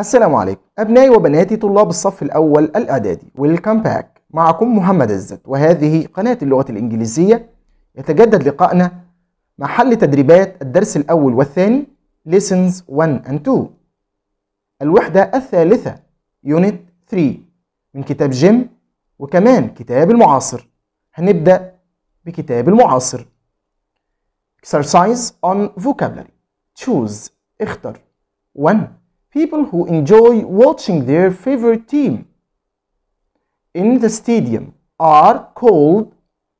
السلام عليكم أبنائي وبناتي طلاب الصف الأول الإعدادي ويلكم باك معكم محمد عزت وهذه قناة اللغة الإنجليزية يتجدد لقائنا مع حل تدريبات الدرس الأول والثاني Lessons 1 and 2 الوحدة الثالثة Unit 3 من كتاب جيم وكمان كتاب المعاصر هنبدأ بكتاب المعاصر Exercise on vocabulary Choose اختر 1 people who enjoy watching their favorite team in the stadium are called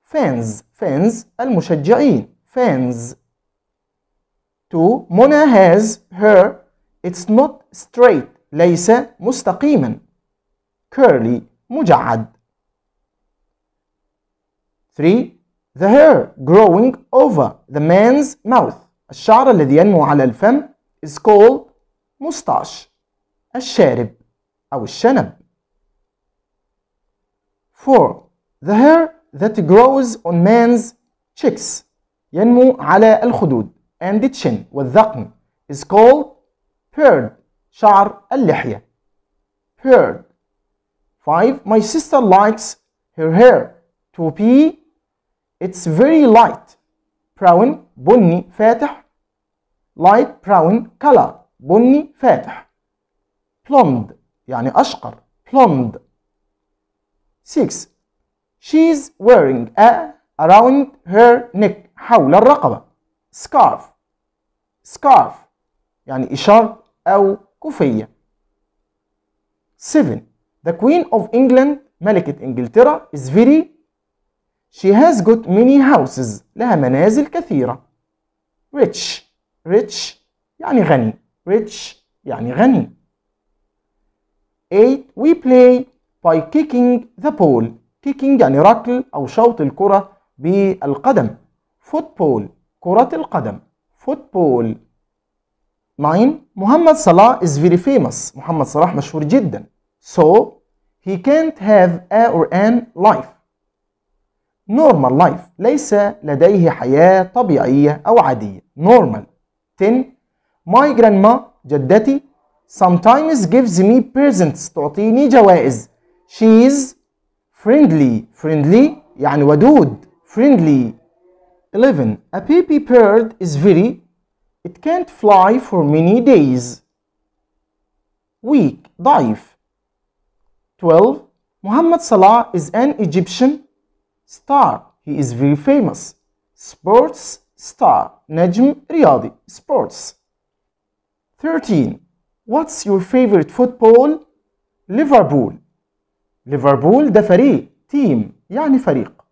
fans fans المشجعين fans to Mona has her it's not straight ليس مستقيما curly مجعد 3 the hair growing over the man's mouth الشعر الذي ينمو على الفم is called مستعش الشارب أو الشنب four the hair that grows on man's cheeks ينمو على الخدود and the chin والذقن is called beard شعر اللحية beard five my sister likes her hair to be it's very light brown بني فاتح light brown color بني فاتح بلوند يعني أشقر بلوند 6 she's wearing a around her neck حول الرقبة scarf scarf يعني إشارة أو كوفية 7 the queen of England ملكة إنجلترا is very she has got many houses لها منازل كثيرة rich rich يعني غني rich يعني غني 8 we play by kicking the ball kicking يعني ركل أو شوط الكرة بالقدم football كرة القدم football 9 محمد صلاح is very famous محمد صلاح مشهور جدا so he can't have a or an life normal life ليس لديه حياة طبيعية أو عادية normal 10 My grandma جدتي sometimes gives me presents تعطيني جوائز she is friendly friendly يعني ودود friendly 11 a baby bird is very it can't fly for many days weak ضعيف 12 Muhammad Salah is an Egyptian star he is very famous sports star Najm Riyadi sports 13. What's your favorite football? Liverpool. Liverpool. ده فريق team يعني فريق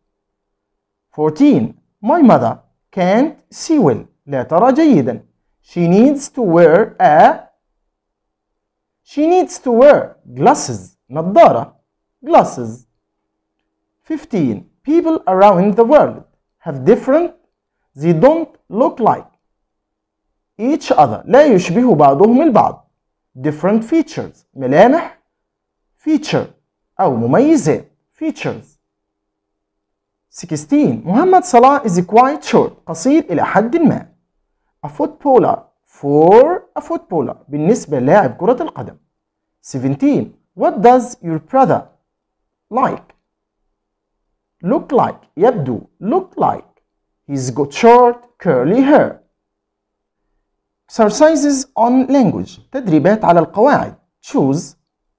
14 My mother can't see well لا ترى جيدا She needs to wear a She needs to wear glasses نظارة glasses 15 People around the world have different they don't look like each other لا يشبه بعضهم البعض different features ملامح feature أو مميزات features 16 محمد صلاح is quite short قصير إلى حد ما a footballer for a footballer بالنسبة للاعب كرة القدم 17 what does your brother like look like يبدو look like he's got short curly hair exercises on language تدريبات على القواعد choose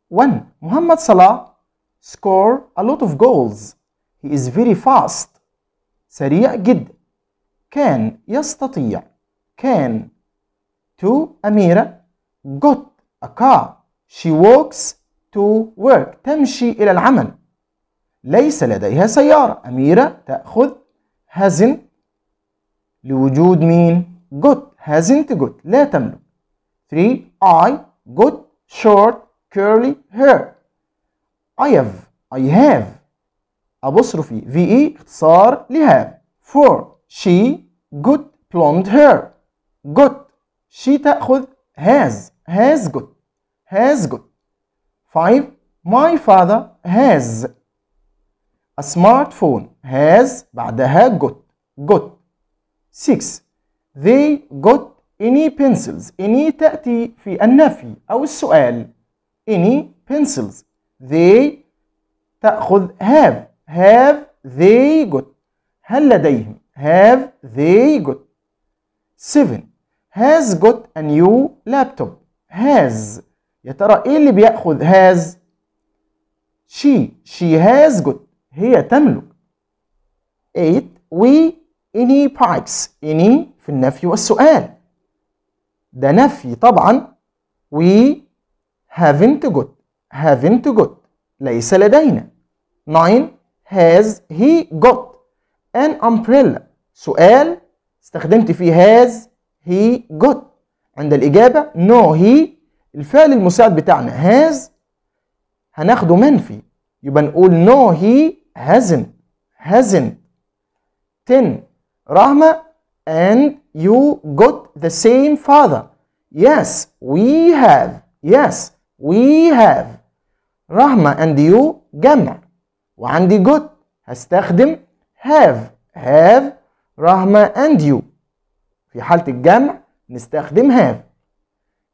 1 محمد صلاح score a lot of goals he is very fast سريع جدا كان يستطيع كان to أميرة got a car she walks to work تمشي إلى العمل ليس لديها سيارة أميرة تأخذ hasn't لوجود مين got hasn't got لا تملك 3 I got short curly hair I have I have apostrophe VE اختصار لها 4 she got blonde hair got she تأخذ has has got has got 5 my father has a smartphone has بعدها got got 6 they got any pencils any تأتي في النفي أو السؤال any pencils they تأخذ have have they got هل لديهم have they got 7 has got a new laptop has يا ترى ايه اللي بياخذ has she she has got هي تملك 8 we any parts any في النفي والسؤال ده نفي طبعا we haven't got haven't got ليس لدينا 9 has he got an umbrella سؤال استخدمت فيه has he got عند الإجابة no he الفعل المساعد بتاعنا has هناخده منفي يبقى نقول no he hasn't hasn't 10 Rahma, and you got the same father. Yes, we have. Yes, we have. Rahma and you جمع. وعندي got هستخدم have. Have Rahma and you. في حالة الجمع نستخدم have.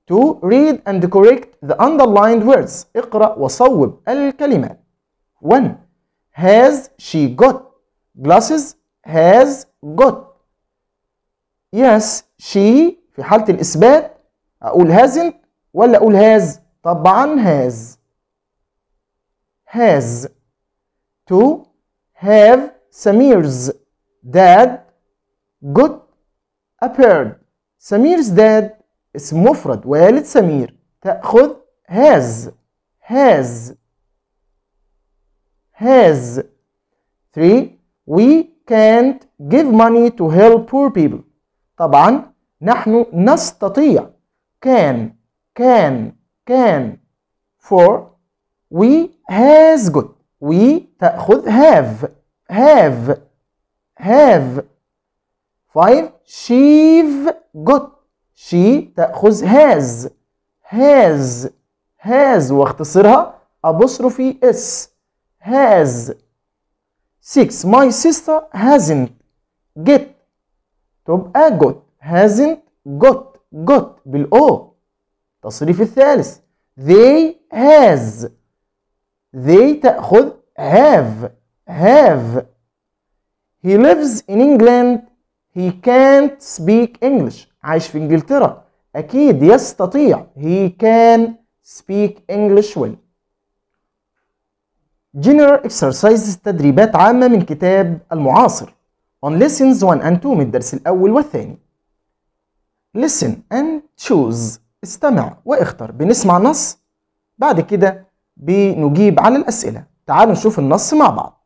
To read and correct the underlined words. اقرأ وصوب الكلمات. 1. Has she got glasses? Has got yes she في حالة الإثبات أقول hasn't ولا أقول has طبعا has has to have Samir's dad got a bird Samir's dad اسم مفرد والد سمير تأخذ has has has 3 we can't give money to help poor people طبعا نحن نستطيع can can can for we has got we تأخذ have have have five she've got she تأخذ has has has واختصرها في s has 6 my sister hasn't get تبقى got hasn't got got بالأو تصريف الثالث they has they تأخذ have have he lives in England he can't speak English عايش في إنجلترا أكيد يستطيع he can speak English well General Exercises تدريبات عامة من كتاب المعاصر on Lessons 1 and 2 من الدرس الأول والثاني Listen and choose استمع واختر بنسمع نص بعد كده بنجيب على الأسئلة تعالوا نشوف النص مع بعض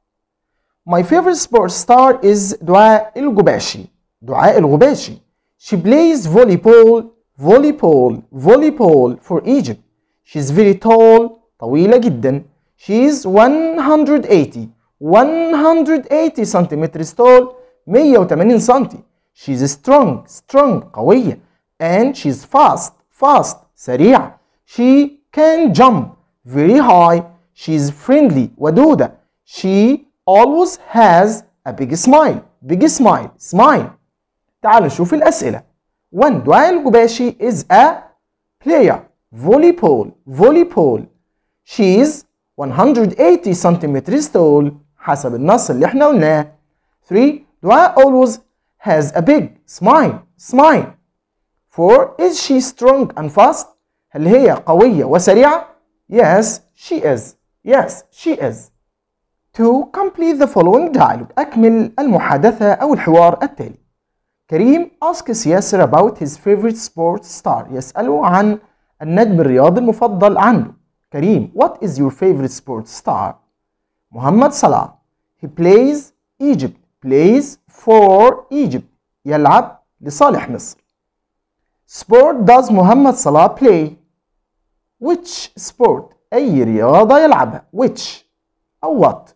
My favorite sports star is دعاء الغباشي دعاء الغباشي She plays volleyball volleyball volleyball for Egypt She's very tall طويلة جداً She is 180 180 centimeters tall 180 سنتي She's strong strong قوية and she's fast fast سريعة She can jump very high She's friendly ودودة She always has a big smile big smile smile تعال نشوف الأسئلة When Dwayne القباشي is a player volleyball volleyball she is 180 centimeters tall حسب النص اللي احنا قلناه 3 do I always has a big smile smile 4 is she strong and fast هل هي قوية وسريعة yes she is yes she is To complete the following dialogue أكمل المحادثة أو الحوار التالي كريم asks ياسر about his favorite sports star يسأله عن النجم الرياضي المفضل عنه. كريم what is your favorite sports star? محمد صلاح He plays Egypt. Plays for Egypt. يلعب لصالح مصر. Sport does محمد صلاح play? Which sport? أي رياضة يلعبها. Which أو what?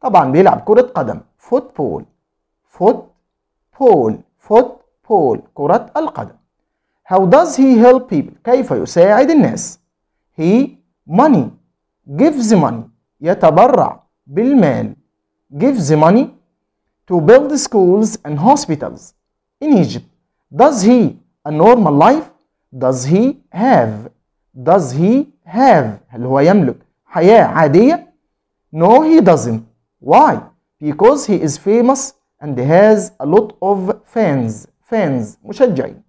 طبعا بيلعب كرة قدم. Football. Football. Football. كرة القدم. How does he help people? كيف يساعد الناس? He money gives money يتبرع بالمال gives money to build schools and hospitals in Egypt does he a normal life does he have does he have هل هو يملك حياة عادية no he doesn't why because he is famous and has a lot of fans fans مشجعين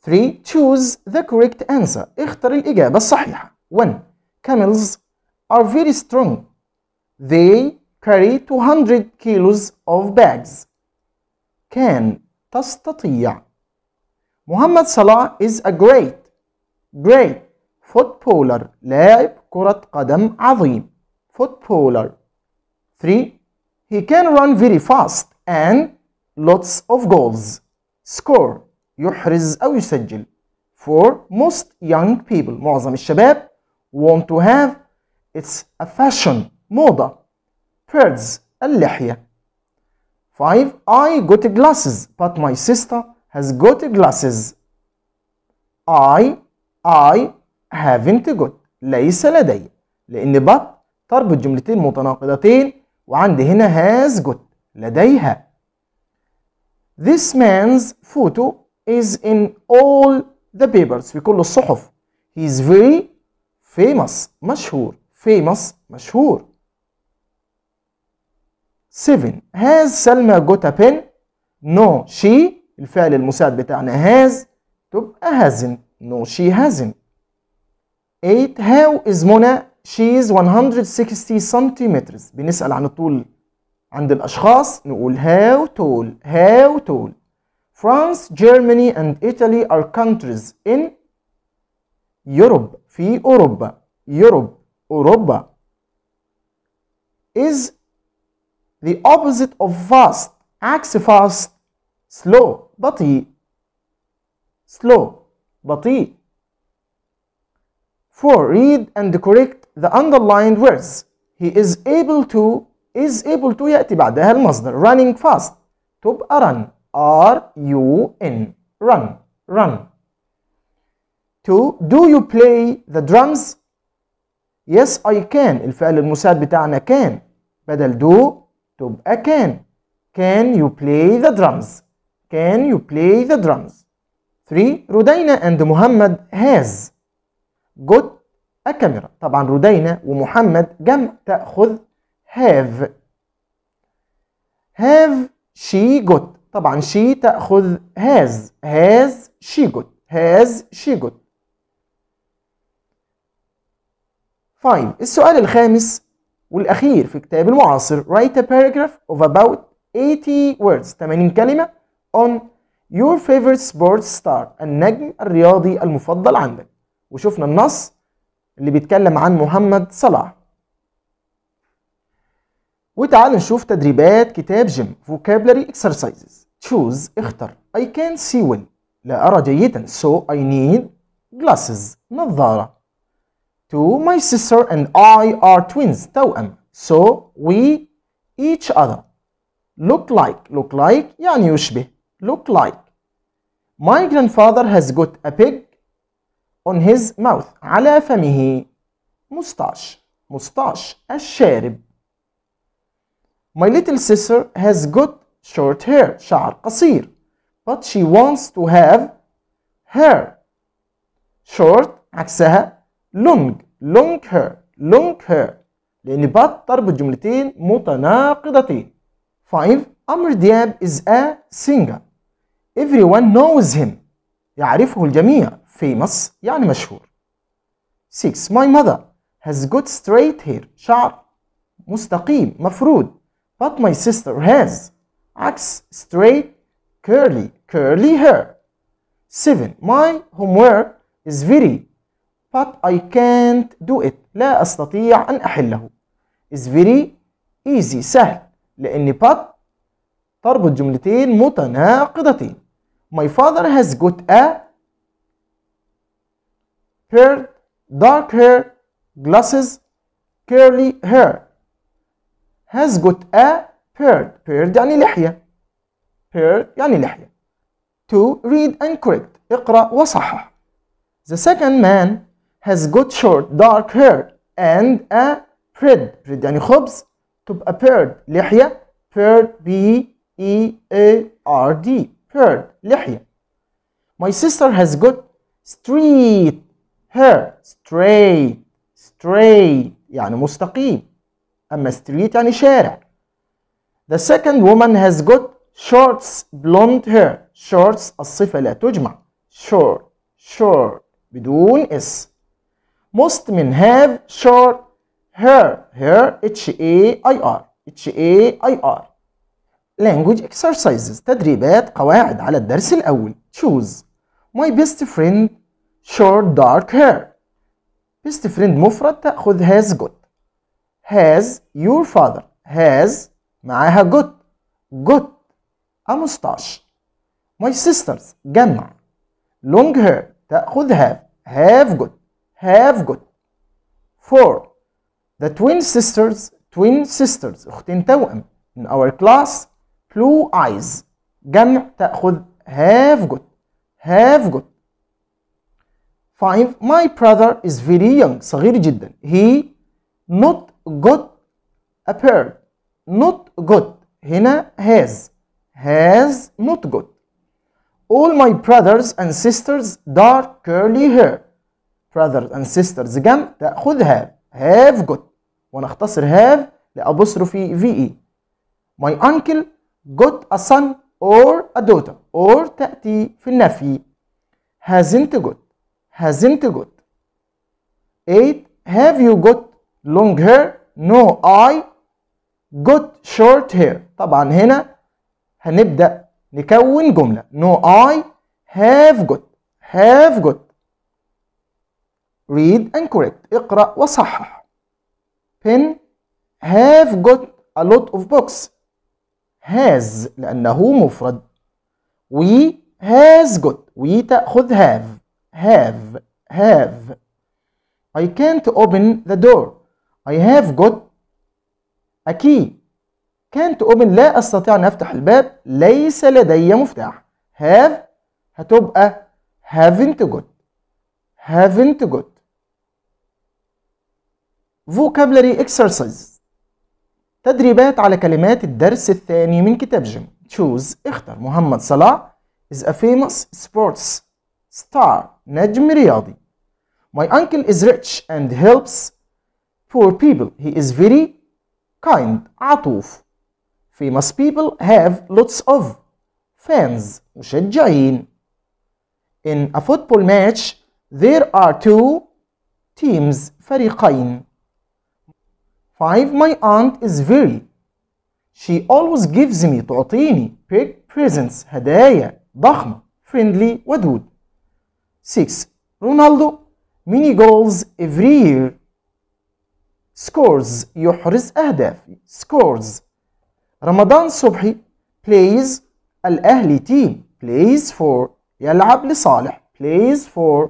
3 choose the correct answer اختر الإجابة الصحيحة one, camels are very strong. They carry 200 kilos of bags. Can تستطيع Muhammad Salah is a great great footballer لاعب كرة قدم عظيم footballer 3 he can run very fast and lots of goals score يحرز أو يسجل for most young people معظم الشباب want to have it's a fashion موضة birds اللحية 5 I got glasses but my sister has got glasses I I haven't got ليس لدي لأن but تربط جملتين متناقضتين وعندي هنا has got لديها This man's photo is in all the papers في كل الصحف He is very famous مشهور famous مشهور 7 has سلمى got a pen no she الفعل المساعد بتاعنا has تبقى hasn't no she hasn't 8 how is منى she is 160 centimeters بنسأل عن الطول عند الأشخاص نقول how tall how tall France Germany and Italy are countries in Europe. في أوروبا Europe. أوروبا is the opposite of fast عكس fast slow بطيء slow بطيء 4 read and correct the underlined words he is able to is able to يأتي بعدها المصدر running fast تبقى run R U N run run to do you play the drums yes I can الفعل المساعد بتاعنا can بدل do تبقى can can you play the drums can you play the drums 3 رودينا and محمد has got a camera طبعا رودينا ومحمد جمع تأخذ have have she got طبعا she تأخذ has has she got has she got فاين السؤال الخامس والأخير في كتاب المعاصر write a paragraph of about 80 words 80 كلمة on your favorite sports star النجم الرياضي المفضل عندك وشفنا النص اللي بيتكلم عن محمد صلاح وتعال نشوف تدريبات كتاب جيم vocabulary exercises choose اختر I can't see well لا أرى جيدا so I need glasses نظارة Two, my sister and I are twins توأم so we each other look like look like يعني يشبه look like my grandfather has got a pig on his mouth على فمه mustache mustache الشارب my little sister has got short hair شعر قصير but she wants to have hair short عكسها long long hair long hair لأن but تربط جملتين متناقضتين 5 عمرو دياب is a singer everyone knows him يعرفه الجميع famous يعني مشهور 6 my mother has got straight hair شعر مستقيم مفروض but my sister has عكس straight curly curly hair 7 my homework is very but I can't do it لا أستطيع أن أحله is very easy سهل لأن but تربط جملتين متناقضتين My father has got a paired dark hair glasses curly hair has got a paired paired يعني لحية paired يعني لحية to read and correct اقرأ وصحح the second man has got short dark hair and a bread bread يعني خبز تبقى beard لحية beard B E A R D beard لحية my sister has got straight hair straight straight يعني مستقيم أما street يعني شارع the second woman has got shorts blonde hair shorts الصفة لا تجمع short short بدون اس most men have short hair hair h a i r h a i r language exercises تدريبات قواعد على الدرس الأول choose my best friend short dark hair best friend مفرد تأخذ has got has your father has معاها got got a mustache my sisters جمع long hair تأخذ have have got have got four the twin sisters twin sisters أختين توأم in our class blue eyes جمع تأخذ have got have got five my brother is very young صغير جدا he not got a pair not got هنا has has not got all my brothers and sisters dark curly hair brothers and sisters جمع تأخذ have have got ونختصر have لأبوستروفي في إي my uncle got a son or a daughter or تأتي في النفي hasn't got hasn't got 8 have you got long hair no I got short hair طبعا هنا هنبدأ نكون جملة no I have got have got read and correct اقرأ وصحح pen have got a lot of books has لأنه مفرد we has got we تأخذ have have have I can't open the door I have got a key can't open لا أستطيع أن أفتح الباب ليس لدي مفتاح have هتبقى haven't got haven't got vocabulary exercise تدريبات على كلمات الدرس الثاني من كتاب جيم choose اختر محمد صلاح is a famous sports star نجم رياضي my uncle is rich and helps poor people he is very kind عطوف famous people have lots of fans مشجعين in a football match there are two teams فريقين 5 my aunt is very she always gives me تعطيني big presents هدايا ضخمة friendly ودود 6 رونالدو many goals every year scores يحرز أهداف scores رمضان صبحي plays الأهلي team plays for يلعب لصالح plays for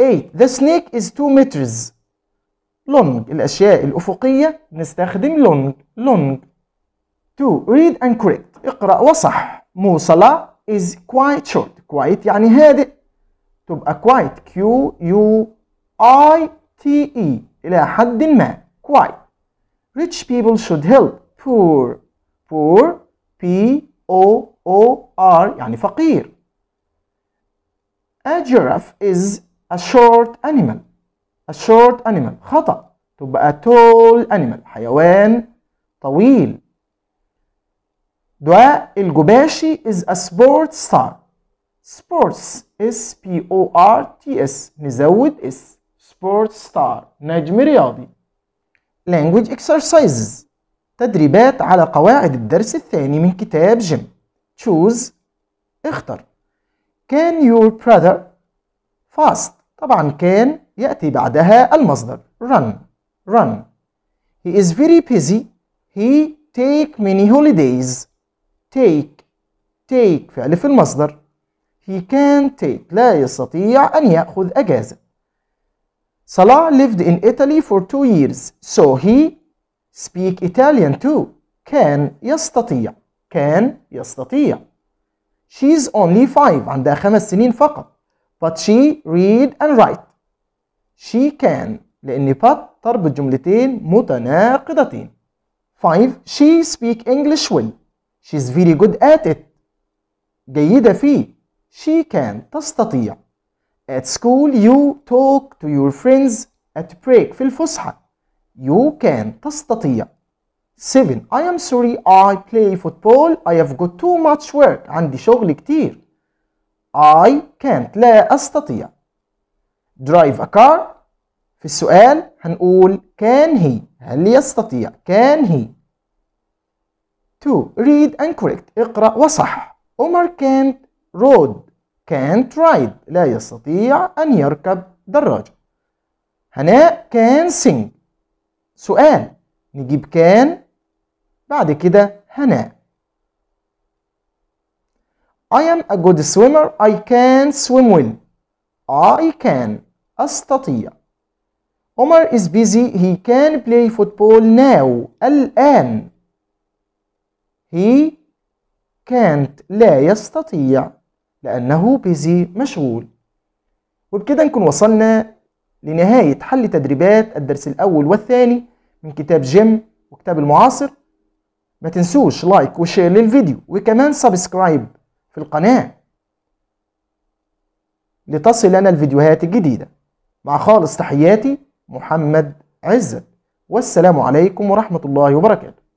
8 the snake is 2 meters long الأشياء الأفقية نستخدم long long to read and correct اقرأ وصح موصلة is quite short quite يعني هادئ تبقى quite Q U I T E إلى حد ما quite rich people should help poor poor P O O R يعني فقير a giraffe is a short animal a short animal خطأ تبقى tall animal حيوان طويل دعاء الجباشي is a sports star sports s p o r t s نزود s sports star نجم رياضي language exercises تدريبات على قواعد الدرس الثاني من كتاب جيم choose اختر can your brother fast طبعا كان يأتي بعدها المصدر run run he is very busy he take many holidays take take فعل في المصدر he can't take لا يستطيع أن يأخذ أجازة صلاح lived in Italy for two years so he speak Italian too كان يستطيع كان يستطيع she's only five عندها خمس سنين فقط but she read and write she can لأن but تربط جملتين متناقضتين 5 she speak English well she's very good at it جيدة فيه she can تستطيع at school you talk to your friends at break في الفسحة you can تستطيع 7 I am sorry I play football I have got too much work عندي شغل كتير I can't لا أستطيع drive a car في السؤال هنقول can he هل يستطيع can he to read and correct اقرأ وصح عمر can't road can't ride لا يستطيع أن يركب دراجة هناء can sing سؤال نجيب كان بعد كده هناء I am a good swimmer. I can swim well. I can. أستطيع. Omar is busy. He can play football now. الآن. He can't. لا يستطيع. لأنه busy مشغول. وبكده نكون وصلنا لنهاية حل تدريبات الدرس الأول والثاني من كتاب جيم وكتاب المعاصر. ما تنسوش لايك وشير للفيديو وكمان سبسكرايب في القناة لنا الفيديوهات الجديدة مع خالص تحياتي محمد عزت والسلام عليكم ورحمة الله وبركاته